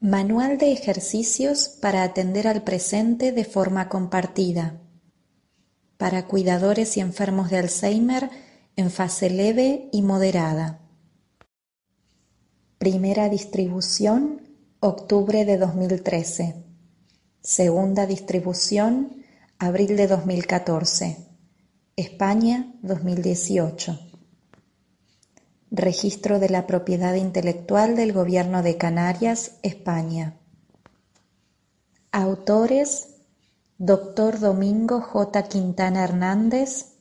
Manual de ejercicios para atender al presente de forma compartida para cuidadores y enfermos de Alzheimer en fase leve y moderada. Primera distribución, octubre de 2013. Segunda distribución, abril de 2014. España, 2018. Registro de la Propiedad Intelectual del Gobierno de Canarias, España. Autores: Doctor Domingo J. Quintana Hernández,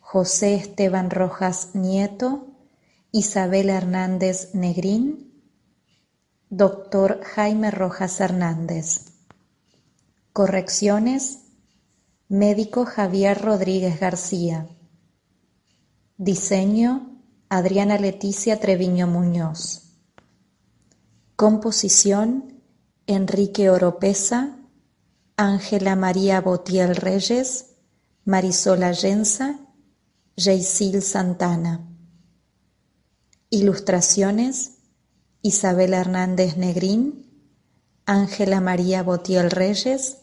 José Esteban Rojas Nieto, Isabel Hernández Negrín, Doctor Jaime Rojas Hernández. Correcciones: Médico Javier Rodríguez García. Diseño: Adriana Leticia Treviño Muñoz Composición: Enrique Oropesa, Ángela María Botiel Reyes Marisol Allenza Jaisil Santana Ilustraciones: Isabel Hernández Negrín Ángela María Botiel Reyes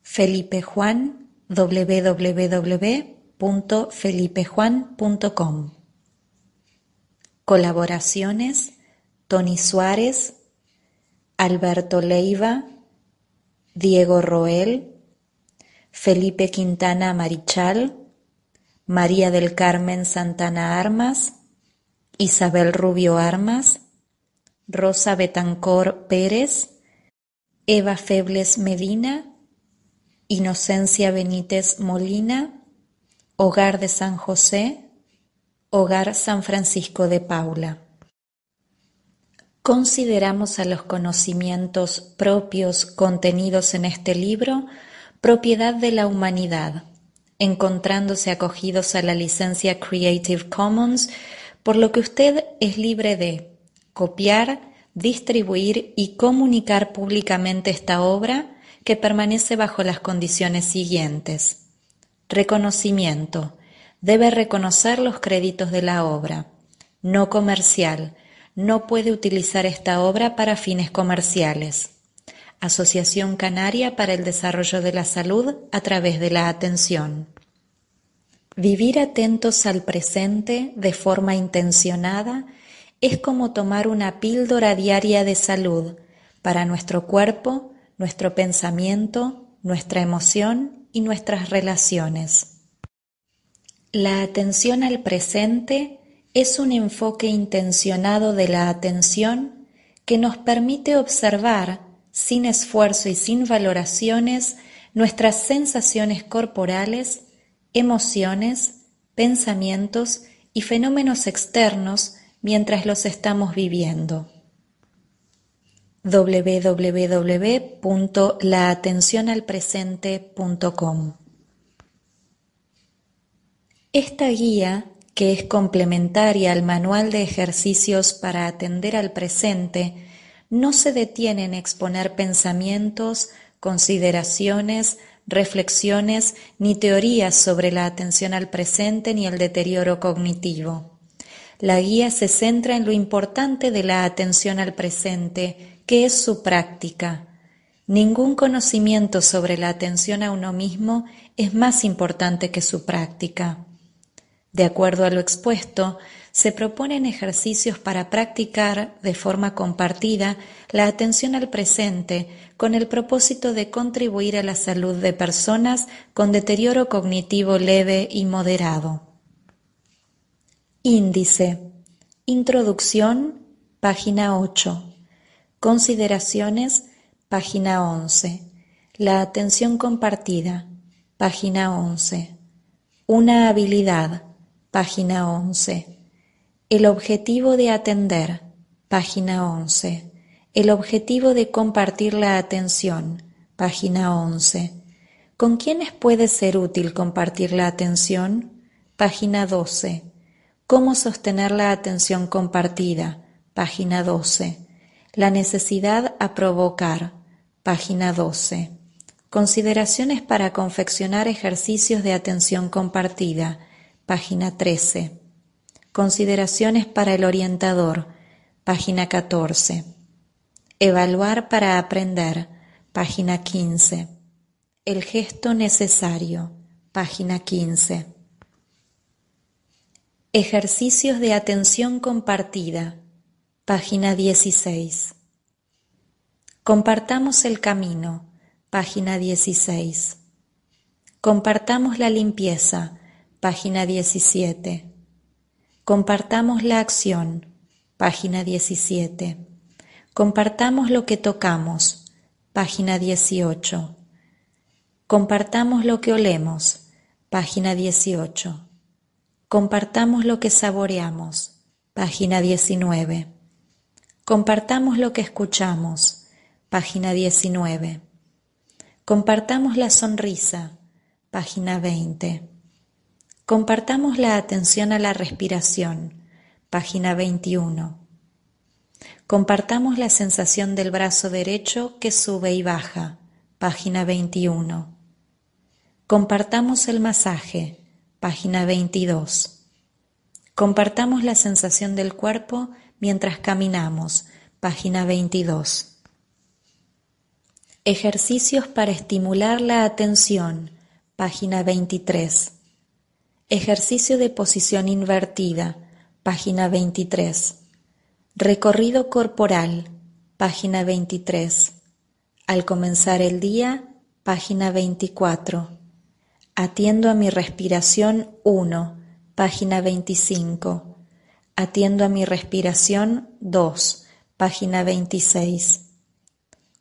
Felipe Juan www.felipejuan.com Colaboraciones: Tony Suárez, Alberto Leiva, Diego Roel, Felipe Quintana Marichal, María del Carmen Santana Armas, Isabel Rubio Armas, Rosa Betancor Pérez, Eva Febles Medina, Inocencia Benítez Molina, Hogar de San José, Hogar San Francisco de Paula. Consideramos a los conocimientos propios contenidos en este libro propiedad de la humanidad, encontrándose acogidos a la licencia Creative Commons, por lo que usted es libre de copiar, distribuir y comunicar públicamente esta obra que permanece bajo las condiciones siguientes. Reconocimiento debe reconocer los créditos de la obra. No comercial. No puede utilizar esta obra para fines comerciales. Asociación Canaria para el Desarrollo de la Salud a través de la atención. Vivir atentos al presente de forma intencionada es como tomar una píldora diaria de salud para nuestro cuerpo, nuestro pensamiento, nuestra emoción y nuestras relaciones. La atención al presente es un enfoque intencionado de la atención que nos permite observar, sin esfuerzo y sin valoraciones, nuestras sensaciones corporales, emociones, pensamientos y fenómenos externos mientras los estamos viviendo. www.laatencionalpresente.com esta guía, que es complementaria al manual de ejercicios para atender al presente, no se detiene en exponer pensamientos, consideraciones, reflexiones ni teorías sobre la atención al presente ni el deterioro cognitivo. La guía se centra en lo importante de la atención al presente, que es su práctica. Ningún conocimiento sobre la atención a uno mismo es más importante que su práctica. De acuerdo a lo expuesto, se proponen ejercicios para practicar, de forma compartida, la atención al presente con el propósito de contribuir a la salud de personas con deterioro cognitivo leve y moderado. Índice. Introducción, página 8. Consideraciones, página 11. La atención compartida, página 11. Una habilidad página 11 El objetivo de atender, página 11 El objetivo de compartir la atención, página 11 ¿Con quiénes puede ser útil compartir la atención? Página 12. ¿Cómo sostener la atención compartida? Página 12. La necesidad a provocar. Página 12. Consideraciones para confeccionar ejercicios de atención compartida página 13. Consideraciones para el orientador, página 14. Evaluar para aprender, página 15. El gesto necesario, página 15. Ejercicios de atención compartida, página 16. Compartamos el camino, página 16. Compartamos la limpieza, página 17. Compartamos la acción, página 17. Compartamos lo que tocamos, página 18. Compartamos lo que olemos, página 18. Compartamos lo que saboreamos, página 19. Compartamos lo que escuchamos, página 19. Compartamos la sonrisa, página 20. Compartamos la atención a la respiración, página 21. Compartamos la sensación del brazo derecho que sube y baja, página 21. Compartamos el masaje, página 22. Compartamos la sensación del cuerpo mientras caminamos, página 22. Ejercicios para estimular la atención, página 23. Ejercicio de posición invertida, página 23. Recorrido corporal, página 23. Al comenzar el día, página 24. Atiendo a mi respiración 1, página 25. Atiendo a mi respiración 2, página 26.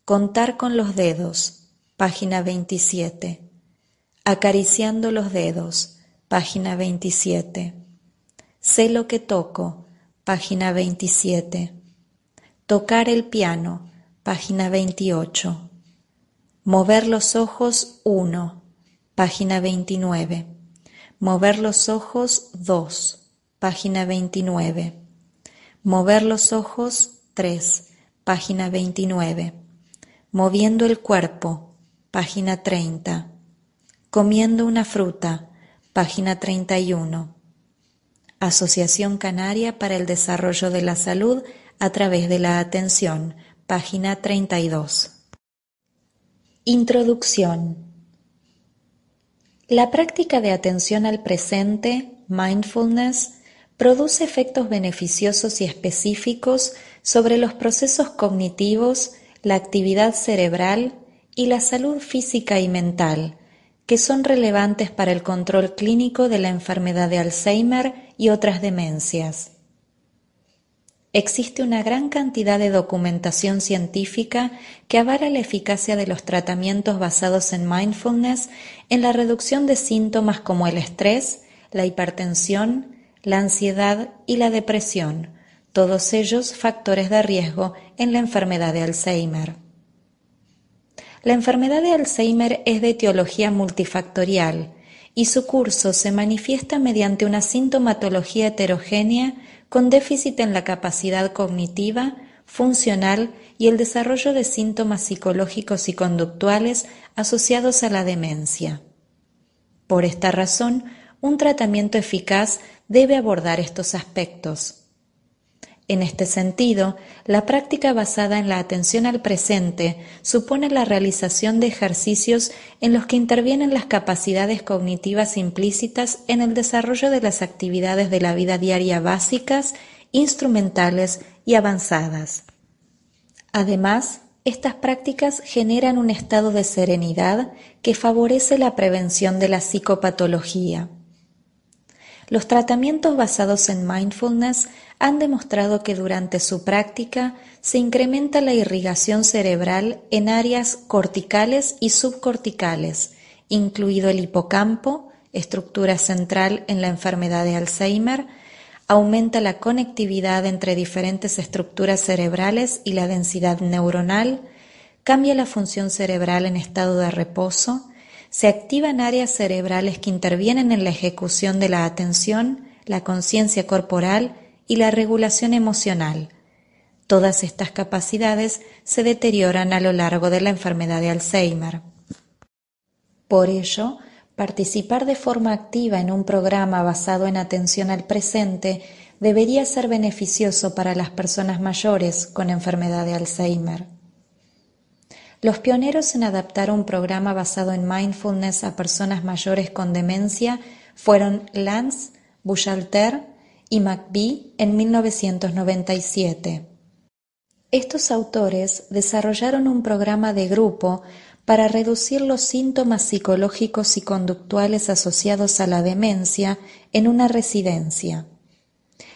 Contar con los dedos, página 27. Acariciando los dedos, página 27. Sé lo que toco, página 27. Tocar el piano, página 28. Mover los ojos 1, página 29. Mover los ojos 2, página 29. Mover los ojos 3, página 29. Moviendo el cuerpo, página 30. Comiendo una fruta, Página 31. Asociación Canaria para el Desarrollo de la Salud a través de la Atención. Página 32. Introducción. La práctica de atención al presente, mindfulness, produce efectos beneficiosos y específicos sobre los procesos cognitivos, la actividad cerebral y la salud física y mental que son relevantes para el control clínico de la enfermedad de Alzheimer y otras demencias. Existe una gran cantidad de documentación científica que avala la eficacia de los tratamientos basados en mindfulness en la reducción de síntomas como el estrés, la hipertensión, la ansiedad y la depresión, todos ellos factores de riesgo en la enfermedad de Alzheimer. La enfermedad de Alzheimer es de etiología multifactorial y su curso se manifiesta mediante una sintomatología heterogénea con déficit en la capacidad cognitiva, funcional y el desarrollo de síntomas psicológicos y conductuales asociados a la demencia. Por esta razón, un tratamiento eficaz debe abordar estos aspectos. En este sentido, la práctica basada en la atención al presente supone la realización de ejercicios en los que intervienen las capacidades cognitivas implícitas en el desarrollo de las actividades de la vida diaria básicas, instrumentales y avanzadas. Además, estas prácticas generan un estado de serenidad que favorece la prevención de la psicopatología. Los tratamientos basados en mindfulness han demostrado que durante su práctica se incrementa la irrigación cerebral en áreas corticales y subcorticales, incluido el hipocampo, estructura central en la enfermedad de Alzheimer, aumenta la conectividad entre diferentes estructuras cerebrales y la densidad neuronal, cambia la función cerebral en estado de reposo, se activan áreas cerebrales que intervienen en la ejecución de la atención, la conciencia corporal y la regulación emocional. Todas estas capacidades se deterioran a lo largo de la enfermedad de Alzheimer. Por ello, participar de forma activa en un programa basado en atención al presente debería ser beneficioso para las personas mayores con enfermedad de Alzheimer. Los pioneros en adaptar un programa basado en mindfulness a personas mayores con demencia fueron Lance, Bouchalter, y McBee en 1997. Estos autores desarrollaron un programa de grupo para reducir los síntomas psicológicos y conductuales asociados a la demencia en una residencia.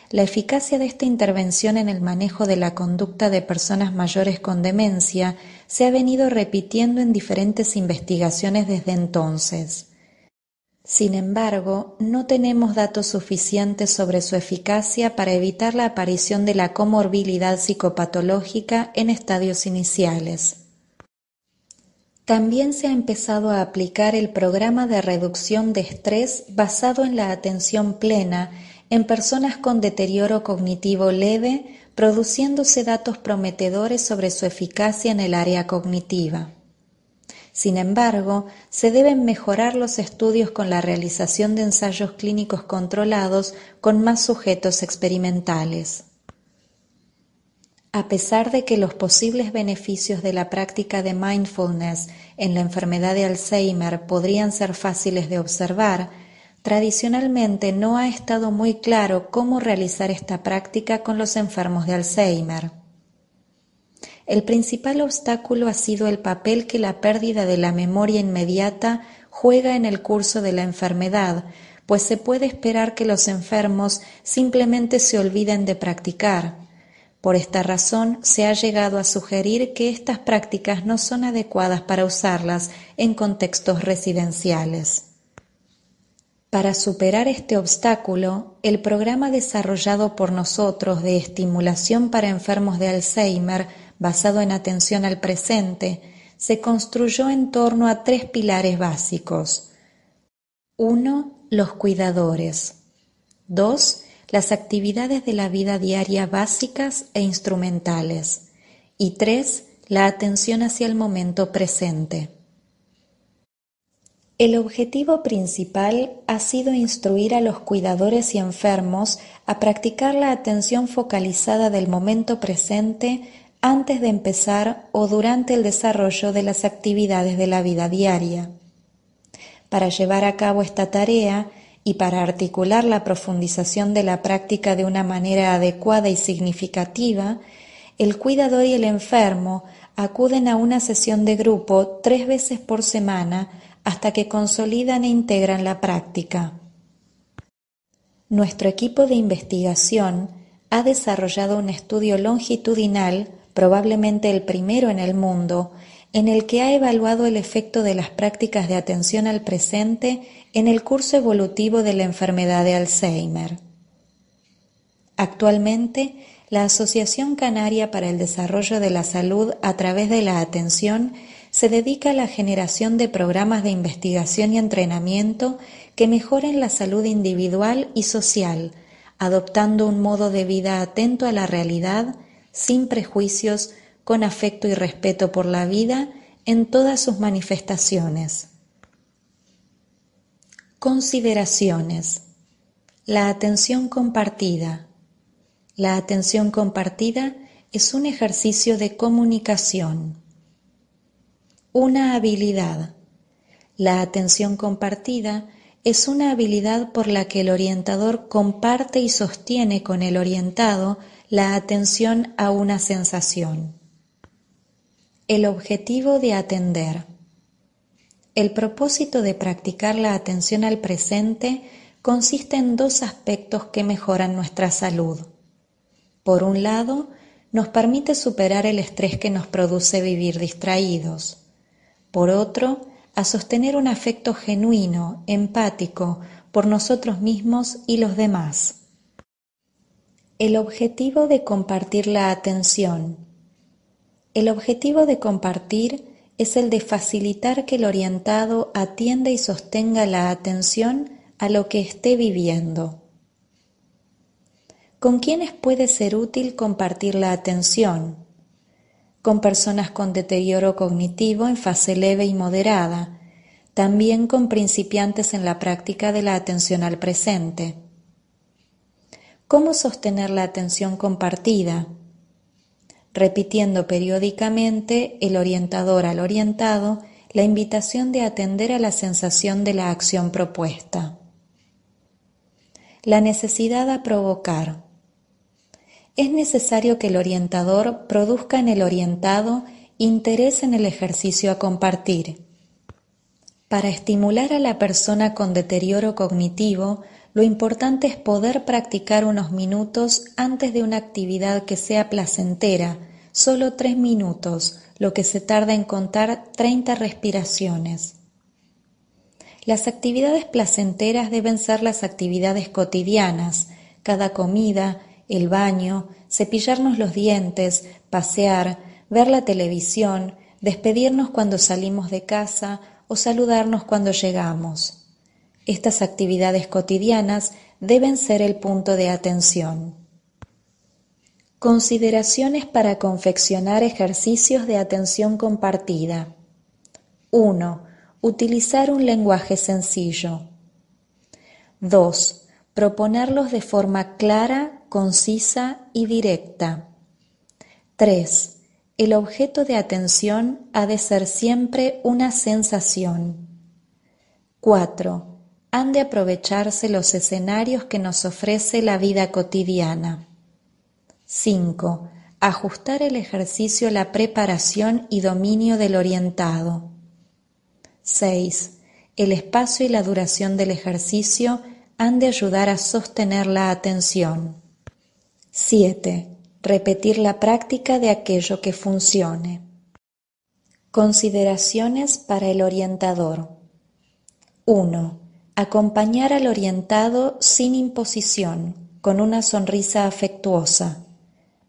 La eficacia de esta intervención en el manejo de la conducta de personas mayores con demencia se ha venido repitiendo en diferentes investigaciones desde entonces. Sin embargo, no tenemos datos suficientes sobre su eficacia para evitar la aparición de la comorbilidad psicopatológica en estadios iniciales. También se ha empezado a aplicar el programa de reducción de estrés basado en la atención plena en personas con deterioro cognitivo leve, produciéndose datos prometedores sobre su eficacia en el área cognitiva. Sin embargo, se deben mejorar los estudios con la realización de ensayos clínicos controlados con más sujetos experimentales. A pesar de que los posibles beneficios de la práctica de mindfulness en la enfermedad de Alzheimer podrían ser fáciles de observar, tradicionalmente no ha estado muy claro cómo realizar esta práctica con los enfermos de Alzheimer. El principal obstáculo ha sido el papel que la pérdida de la memoria inmediata juega en el curso de la enfermedad, pues se puede esperar que los enfermos simplemente se olviden de practicar. Por esta razón, se ha llegado a sugerir que estas prácticas no son adecuadas para usarlas en contextos residenciales. Para superar este obstáculo, el programa desarrollado por nosotros de estimulación para enfermos de Alzheimer basado en atención al presente, se construyó en torno a tres pilares básicos. Uno, los cuidadores. Dos, las actividades de la vida diaria básicas e instrumentales. Y tres, la atención hacia el momento presente. El objetivo principal ha sido instruir a los cuidadores y enfermos a practicar la atención focalizada del momento presente antes de empezar o durante el desarrollo de las actividades de la vida diaria. Para llevar a cabo esta tarea y para articular la profundización de la práctica de una manera adecuada y significativa, el cuidador y el enfermo acuden a una sesión de grupo tres veces por semana hasta que consolidan e integran la práctica. Nuestro equipo de investigación ha desarrollado un estudio longitudinal probablemente el primero en el mundo, en el que ha evaluado el efecto de las prácticas de atención al presente en el curso evolutivo de la enfermedad de Alzheimer. Actualmente, la Asociación Canaria para el Desarrollo de la Salud a través de la atención se dedica a la generación de programas de investigación y entrenamiento que mejoren la salud individual y social, adoptando un modo de vida atento a la realidad sin prejuicios, con afecto y respeto por la vida en todas sus manifestaciones. Consideraciones. La atención compartida. La atención compartida es un ejercicio de comunicación. Una habilidad. La atención compartida es una habilidad por la que el orientador comparte y sostiene con el orientado la atención a una sensación. El objetivo de atender. El propósito de practicar la atención al presente consiste en dos aspectos que mejoran nuestra salud. Por un lado, nos permite superar el estrés que nos produce vivir distraídos. Por otro, a sostener un afecto genuino, empático, por nosotros mismos y los demás. El objetivo de compartir la atención. El objetivo de compartir es el de facilitar que el orientado atienda y sostenga la atención a lo que esté viviendo. ¿Con quiénes puede ser útil compartir la atención? Con personas con deterioro cognitivo en fase leve y moderada, también con principiantes en la práctica de la atención al presente cómo sostener la atención compartida, repitiendo periódicamente el orientador al orientado la invitación de atender a la sensación de la acción propuesta. La necesidad a provocar. Es necesario que el orientador produzca en el orientado interés en el ejercicio a compartir. Para estimular a la persona con deterioro cognitivo, lo importante es poder practicar unos minutos antes de una actividad que sea placentera, solo tres minutos, lo que se tarda en contar 30 respiraciones. Las actividades placenteras deben ser las actividades cotidianas, cada comida, el baño, cepillarnos los dientes, pasear, ver la televisión, despedirnos cuando salimos de casa o saludarnos cuando llegamos. Estas actividades cotidianas deben ser el punto de atención. Consideraciones para confeccionar ejercicios de atención compartida. 1. Utilizar un lenguaje sencillo. 2. Proponerlos de forma clara, concisa y directa. 3. El objeto de atención ha de ser siempre una sensación. 4 han de aprovecharse los escenarios que nos ofrece la vida cotidiana. 5. Ajustar el ejercicio a la preparación y dominio del orientado. 6. El espacio y la duración del ejercicio han de ayudar a sostener la atención. 7. Repetir la práctica de aquello que funcione. Consideraciones para el orientador. 1. Acompañar al orientado sin imposición, con una sonrisa afectuosa.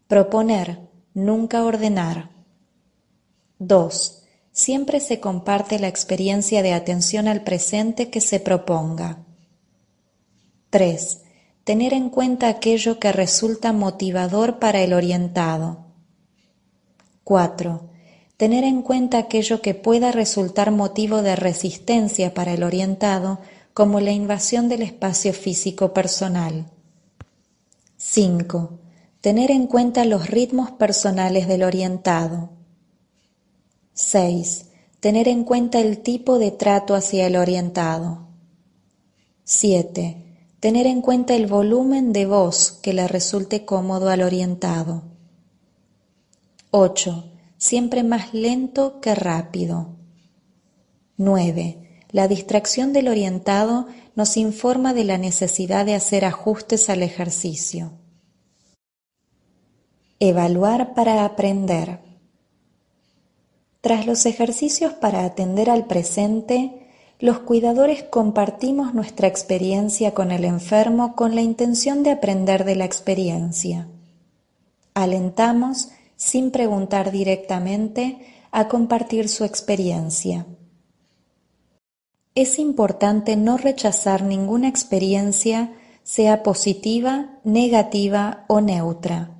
Proponer, nunca ordenar. 2. Siempre se comparte la experiencia de atención al presente que se proponga. 3. Tener en cuenta aquello que resulta motivador para el orientado. 4. Tener en cuenta aquello que pueda resultar motivo de resistencia para el orientado, como la invasión del espacio físico personal. 5. Tener en cuenta los ritmos personales del orientado. 6. Tener en cuenta el tipo de trato hacia el orientado. 7. Tener en cuenta el volumen de voz que le resulte cómodo al orientado. 8. Siempre más lento que rápido. 9 la distracción del orientado nos informa de la necesidad de hacer ajustes al ejercicio. Evaluar para aprender. Tras los ejercicios para atender al presente, los cuidadores compartimos nuestra experiencia con el enfermo con la intención de aprender de la experiencia. Alentamos, sin preguntar directamente, a compartir su experiencia. Es importante no rechazar ninguna experiencia, sea positiva, negativa o neutra.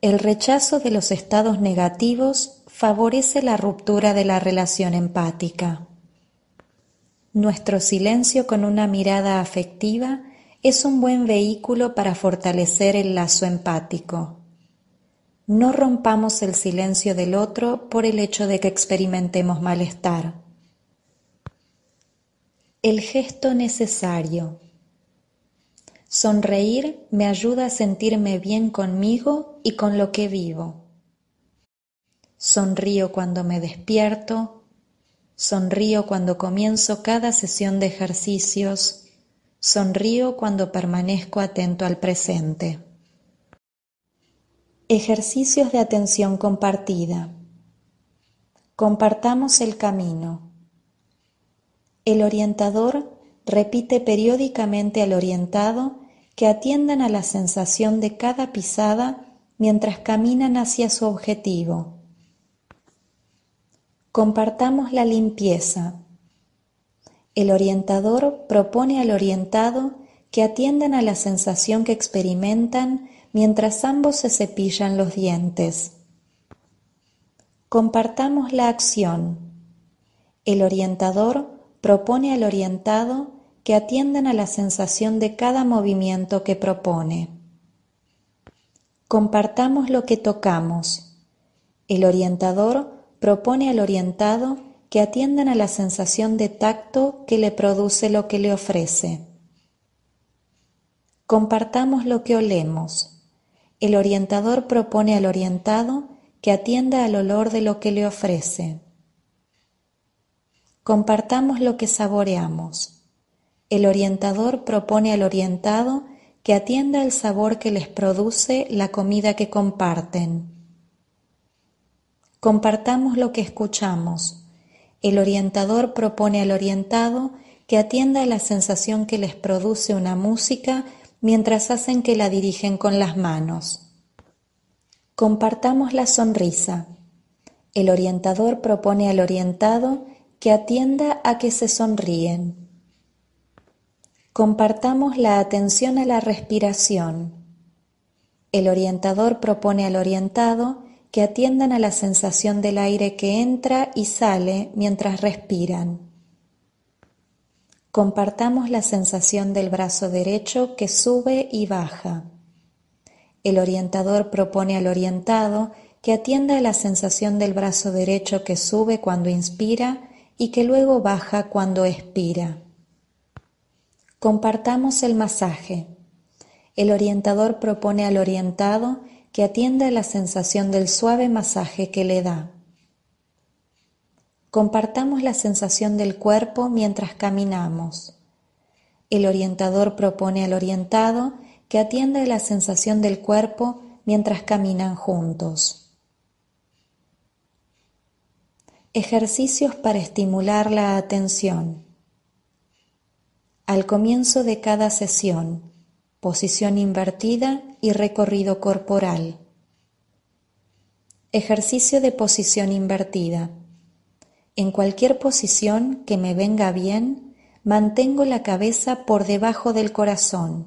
El rechazo de los estados negativos favorece la ruptura de la relación empática. Nuestro silencio con una mirada afectiva es un buen vehículo para fortalecer el lazo empático. No rompamos el silencio del otro por el hecho de que experimentemos malestar. El gesto necesario. Sonreír me ayuda a sentirme bien conmigo y con lo que vivo. Sonrío cuando me despierto, sonrío cuando comienzo cada sesión de ejercicios, sonrío cuando permanezco atento al presente. Ejercicios de atención compartida. Compartamos el camino. El orientador repite periódicamente al orientado que atiendan a la sensación de cada pisada mientras caminan hacia su objetivo. Compartamos la limpieza. El orientador propone al orientado que atiendan a la sensación que experimentan mientras ambos se cepillan los dientes. Compartamos la acción. El orientador propone al orientado que atiendan a la sensación de cada movimiento que propone. Compartamos lo que tocamos. El orientador propone al orientado que atiendan a la sensación de tacto que le produce lo que le ofrece. Compartamos lo que olemos. El orientador propone al orientado que atienda al olor de lo que le ofrece. Compartamos lo que saboreamos. El orientador propone al orientado que atienda el sabor que les produce la comida que comparten. Compartamos lo que escuchamos. El orientador propone al orientado que atienda la sensación que les produce una música mientras hacen que la dirigen con las manos. Compartamos la sonrisa. El orientador propone al orientado que atienda a que se sonríen. Compartamos la atención a la respiración. El orientador propone al orientado que atiendan a la sensación del aire que entra y sale mientras respiran. Compartamos la sensación del brazo derecho que sube y baja. El orientador propone al orientado que atienda a la sensación del brazo derecho que sube cuando inspira y que luego baja cuando expira. Compartamos el masaje. El orientador propone al orientado que atienda la sensación del suave masaje que le da. Compartamos la sensación del cuerpo mientras caminamos. El orientador propone al orientado que atienda la sensación del cuerpo mientras caminan juntos. Ejercicios para estimular la atención: Al comienzo de cada sesión, posición invertida y recorrido corporal. Ejercicio de posición invertida. En cualquier posición que me venga bien, mantengo la cabeza por debajo del corazón,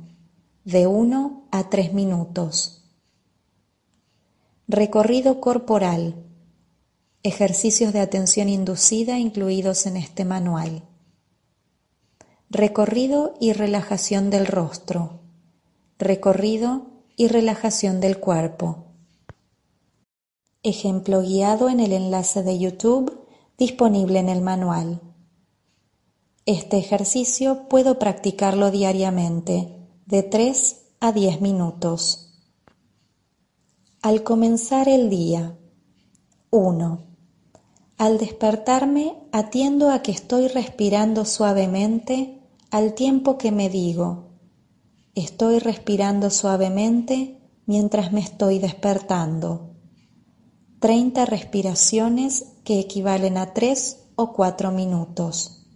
de 1 a 3 minutos. Recorrido corporal Ejercicios de atención inducida incluidos en este manual. Recorrido y relajación del rostro. Recorrido y relajación del cuerpo. Ejemplo guiado en el enlace de YouTube disponible en el manual. Este ejercicio puedo practicarlo diariamente, de 3 a 10 minutos. Al comenzar el día. 1. Al despertarme atiendo a que estoy respirando suavemente al tiempo que me digo, estoy respirando suavemente mientras me estoy despertando. 30 respiraciones que equivalen a 3 o 4 minutos.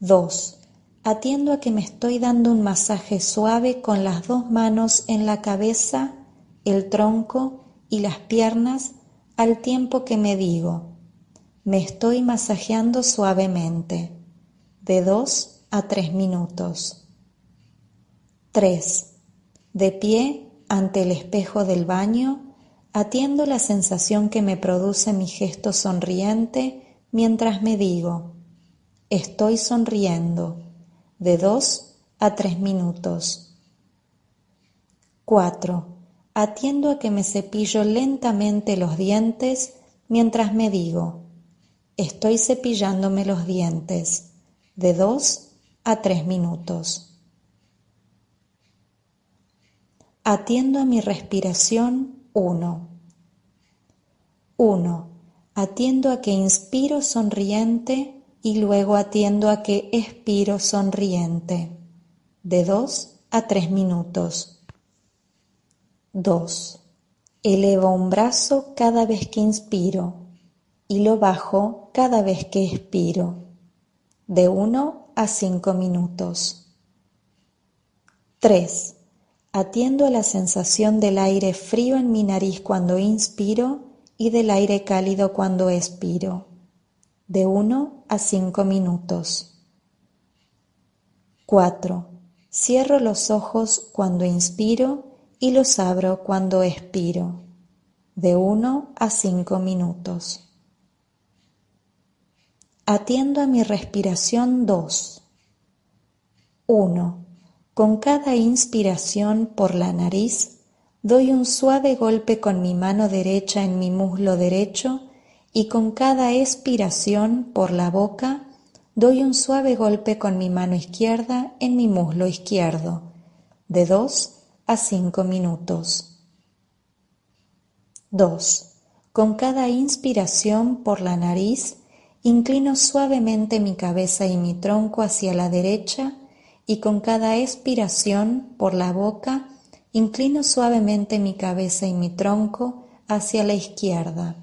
2. Atiendo a que me estoy dando un masaje suave con las dos manos en la cabeza, el tronco y las piernas al tiempo que me digo, me estoy masajeando suavemente, de 2 a 3 minutos. 3. De pie ante el espejo del baño, atiendo la sensación que me produce mi gesto sonriente mientras me digo, estoy sonriendo, de 2 a 3 minutos. 4 atiendo a que me cepillo lentamente los dientes mientras me digo, estoy cepillándome los dientes, de dos a tres minutos. Atiendo a mi respiración 1. 1. Atiendo a que inspiro sonriente y luego atiendo a que expiro sonriente, de dos a tres minutos. 2. elevo un brazo cada vez que inspiro y lo bajo cada vez que expiro, de 1 a 5 minutos. 3. Atiendo a la sensación del aire frío en mi nariz cuando inspiro y del aire cálido cuando expiro, de 1 a 5 minutos. 4. Cierro los ojos cuando inspiro y los abro cuando expiro, de 1 a 5 minutos. Atiendo a mi respiración 2. 1. Con cada inspiración por la nariz, doy un suave golpe con mi mano derecha en mi muslo derecho y con cada expiración por la boca, doy un suave golpe con mi mano izquierda en mi muslo izquierdo, de 2 a 5 minutos. 2. Con cada inspiración por la nariz, inclino suavemente mi cabeza y mi tronco hacia la derecha y con cada expiración por la boca, inclino suavemente mi cabeza y mi tronco hacia la izquierda,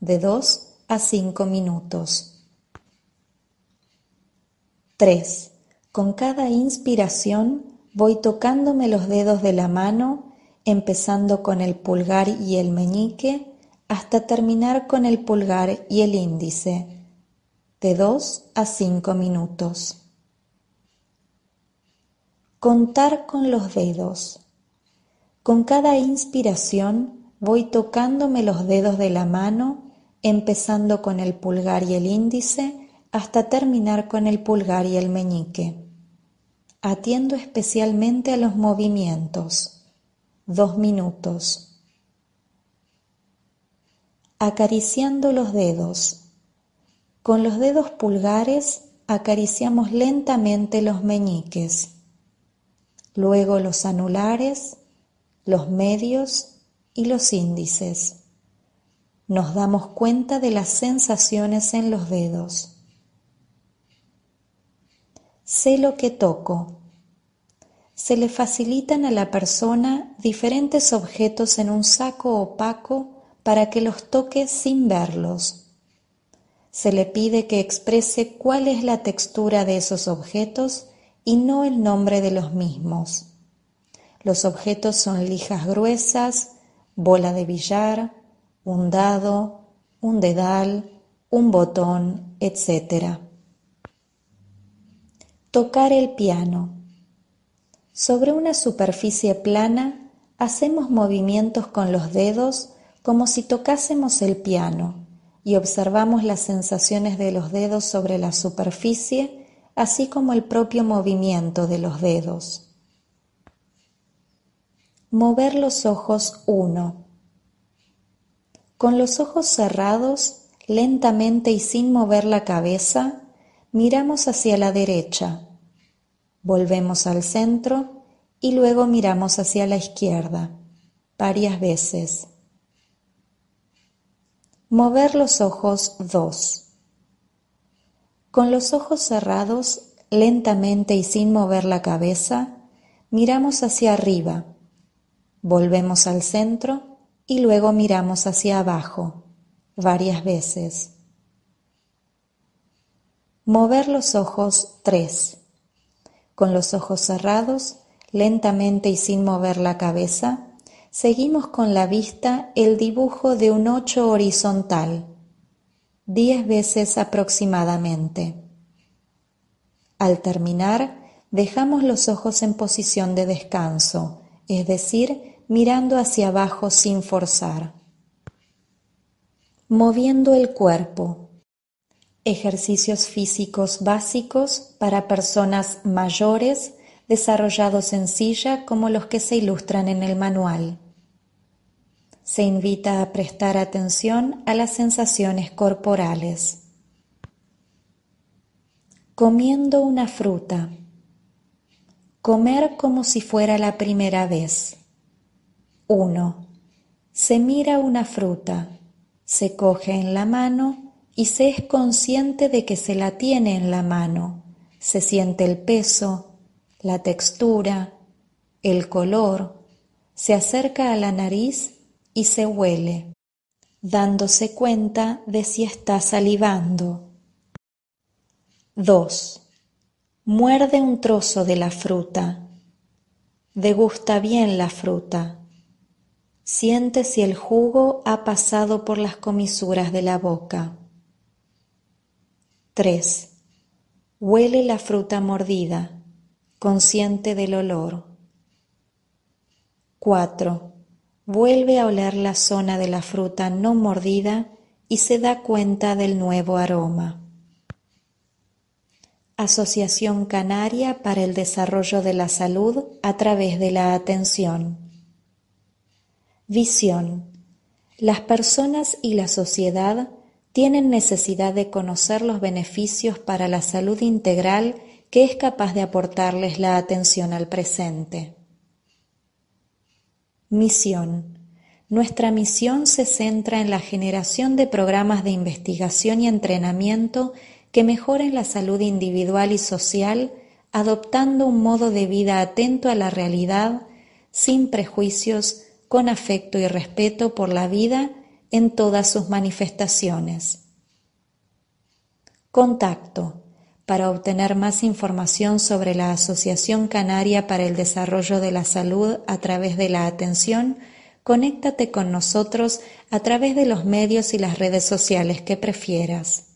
de 2 a 5 minutos. 3. Con cada inspiración Voy tocándome los dedos de la mano, empezando con el pulgar y el meñique, hasta terminar con el pulgar y el índice, de 2 a 5 minutos. Contar con los dedos. Con cada inspiración voy tocándome los dedos de la mano, empezando con el pulgar y el índice hasta terminar con el pulgar y el meñique. Atiendo especialmente a los movimientos. Dos minutos. Acariciando los dedos. Con los dedos pulgares acariciamos lentamente los meñiques, luego los anulares, los medios y los índices. Nos damos cuenta de las sensaciones en los dedos. Sé lo que toco. Se le facilitan a la persona diferentes objetos en un saco opaco para que los toque sin verlos. Se le pide que exprese cuál es la textura de esos objetos y no el nombre de los mismos. Los objetos son lijas gruesas, bola de billar, un dado, un dedal, un botón, etcétera. Tocar el piano. Sobre una superficie plana hacemos movimientos con los dedos como si tocásemos el piano y observamos las sensaciones de los dedos sobre la superficie, así como el propio movimiento de los dedos. Mover los ojos 1. Con los ojos cerrados, lentamente y sin mover la cabeza, miramos hacia la derecha volvemos al centro y luego miramos hacia la izquierda varias veces. Mover los ojos 2. Con los ojos cerrados, lentamente y sin mover la cabeza, miramos hacia arriba, volvemos al centro y luego miramos hacia abajo varias veces. Mover los ojos 3. Con los ojos cerrados, lentamente y sin mover la cabeza, seguimos con la vista el dibujo de un ocho horizontal, diez veces aproximadamente. Al terminar, dejamos los ojos en posición de descanso, es decir, mirando hacia abajo sin forzar. Moviendo el cuerpo, Ejercicios físicos básicos para personas mayores desarrollados en silla como los que se ilustran en el manual. Se invita a prestar atención a las sensaciones corporales. Comiendo una fruta. Comer como si fuera la primera vez. 1. Se mira una fruta, se coge en la mano y se es consciente de que se la tiene en la mano. Se siente el peso, la textura, el color, se acerca a la nariz y se huele, dándose cuenta de si está salivando. 2. Muerde un trozo de la fruta. Degusta bien la fruta. Siente si el jugo ha pasado por las comisuras de la boca. 3. Huele la fruta mordida, consciente del olor. 4. Vuelve a oler la zona de la fruta no mordida y se da cuenta del nuevo aroma. Asociación Canaria para el Desarrollo de la Salud a través de la atención. Visión. Las personas y la sociedad tienen necesidad de conocer los beneficios para la salud integral que es capaz de aportarles la atención al presente. Misión. Nuestra misión se centra en la generación de programas de investigación y entrenamiento que mejoren la salud individual y social, adoptando un modo de vida atento a la realidad, sin prejuicios, con afecto y respeto por la vida en todas sus manifestaciones. Contacto para obtener más información sobre la Asociación Canaria para el Desarrollo de la Salud a través de la atención, conéctate con nosotros a través de los medios y las redes sociales que prefieras.